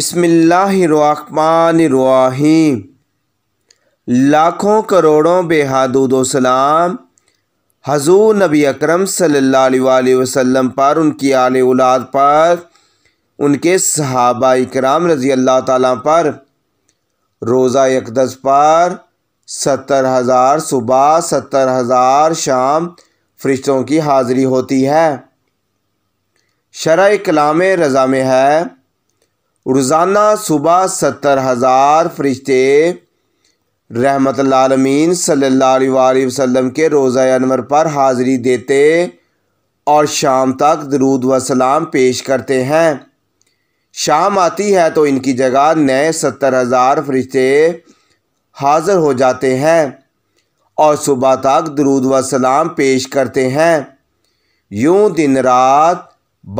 बसमिल्लाम लाखों करोड़ों बेहदूद सलाम हजूर नबी अकरम सल्लल्लाहु अलैहि वसल्लम पर उनकी आल औलाद पर उनके सहाबा इकराम रज़ी अल्लाह ताला पर रोज़ा यकदस पर सत्तर हज़ार सुबह सत्तर हज़ार शाम फरिश्तों की हाज़री होती है शरा कलाम रज़ा में है रोज़ाना सुबह सत्तर हज़ार फरिश्ते रहमत लालमीन सल्ला वसम के रोज़ा अनवर पर हाज़िरी देते और शाम तक दरूद व सलाम पेश करते हैं शाम आती है तो इनकी जगह नए सत्तर हज़ार फरिश्ते हाज़िर हो जाते हैं और सुबह तक दरूद व सलाम पेश करते हैं यूँ दिन रात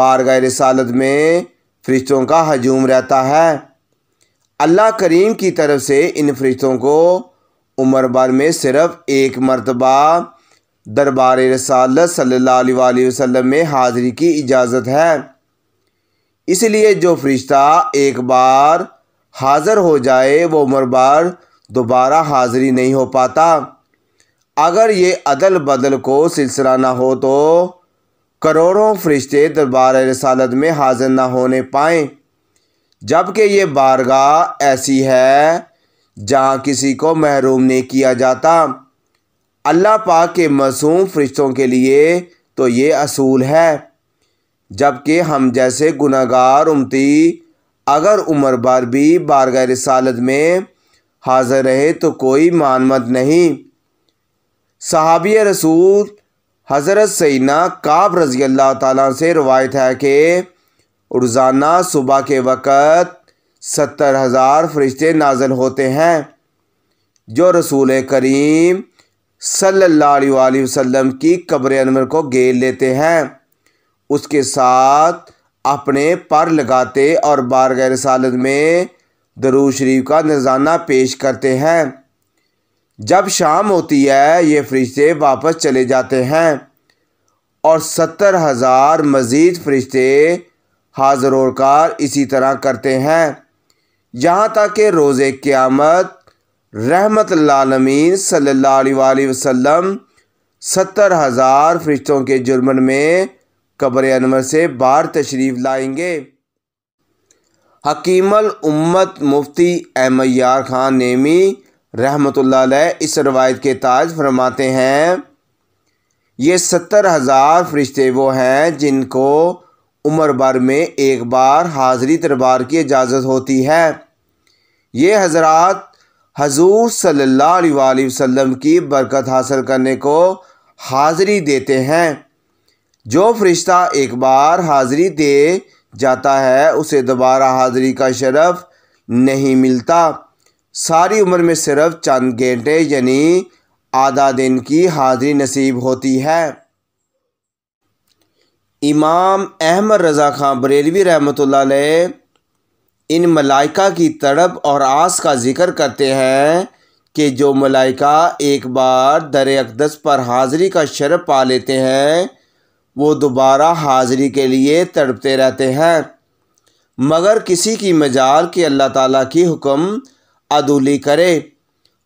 बारगा रसालत में फरिश्तों का हजूम रहता है अल्लाह करीम की तरफ से इन फरिश्तों को उम्र भर में सिर्फ एक मरतबा दरबार रसाल सल्ला वसम में हाज़िरी की इजाज़त है इसलिए जो फरिश्ता एक बार हाजिर हो जाए वो उम्र बार दोबारा हाज़िरी नहीं हो पाता अगर ये अदल बदल को सिलसिला ना हो तो करोड़ों फरिश्ते दरबार रसालत में हाजिर ना होने पाएँ जबकि ये बारगाह ऐसी है जहाँ किसी को महरूम नहीं किया जाता अल्लाह पाक के मासूम फरिश्तों के लिए तो ये असूल है जबकि हम जैसे गुनागार उमती अगर उम्र भर भी बारगाह रसालत में हाजिर रहे तो कोई मानमत नहीं सहाबिया रसूल हज़रत सैना काब रज़ी अल्लाह ताला से रवायत है कि रोज़ाना सुबह के वक़्त सत्तर हज़ार फरिश्ते नाजल होते हैं जो रसूल करीम सल्लल्लाहु अलैहि वसल्लम की कब्र अनवर को घेर लेते हैं उसके साथ अपने पर लगाते और बारगैर सालत में दरू शरीफ का नज़ाना पेश करते हैं जब शाम होती है ये फरिश्ते वापस चले जाते हैं और सत्तर हज़ार मज़ीद फरिश्ते हाजिर कार इसी तरह करते हैं यहाँ तक कि रोज़े क़्यामत रहमत लालमीन सल्ला वसम सत्तर हज़ार फरिश्तों के जुर्मन में कब्र अनवर से बाहर तशरीफ़ लाएंगे हकीमल उम्मत मुफ्ती अहमद यार खान नेमी रहमतुल्लाह इस रवायत के ताज फरमाते हैं ये सत्तर हज़ार फरिश्ते वो हैं जिनको उम्र भर में एक बार हाज़री दरबार की इजाज़त होती है ये हजरात हजूर सल्ला वसम की बरकत हासिल करने को हाज़री देते हैं जो फरिश्ता एक बार हाज़री दे जाता है उसे दोबारा हाज़री का शरफ़ नहीं मिलता सारी उम्र में सिर्फ चंद घंटे यानी आधा दिन की हाजिरी नसीब होती है इमाम अहमद रज़ा खां बरेलवी रहमत इन मलाइका की तड़प और आस का ज़िक्र करते हैं कि जो मलाइका एक बार दर अकदस पर हाज़िरी का शरफ पा लेते हैं वो दोबारा हाज़िरी के लिए तड़पते रहते हैं मगर किसी की मजाल के अल्लाह ताला की हुक्म अदूली करे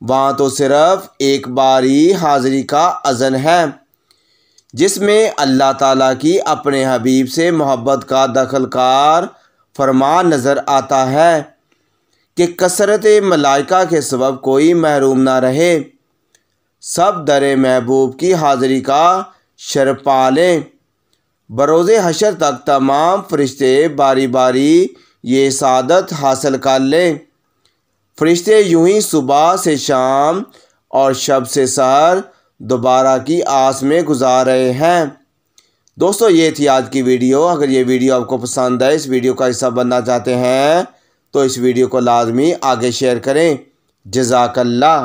वहाँ तो सिर्फ़ एक बारी हाज़िरी का अज़न है जिसमें अल्लाह ताला की अपने हबीब से मोहब्बत का दखलकार फरमान नज़र आता है कि कसरत मलाइका के सबब कोई महरूम ना रहे सब दर महबूब की हाज़िरी का शरपा लें बरोज़ हशर तक तमाम फरिश्ते बारी बारी ये सादत हासिल कर लें फरिश्ते यूं ही सुबह से शाम और शब से सहर दोबारा की आस में गुजार रहे हैं दोस्तों ये थी आज की वीडियो अगर ये वीडियो आपको पसंद है इस वीडियो का हिस्सा बनना चाहते हैं तो इस वीडियो को लाजमी आगे शेयर करें जजाकल्ला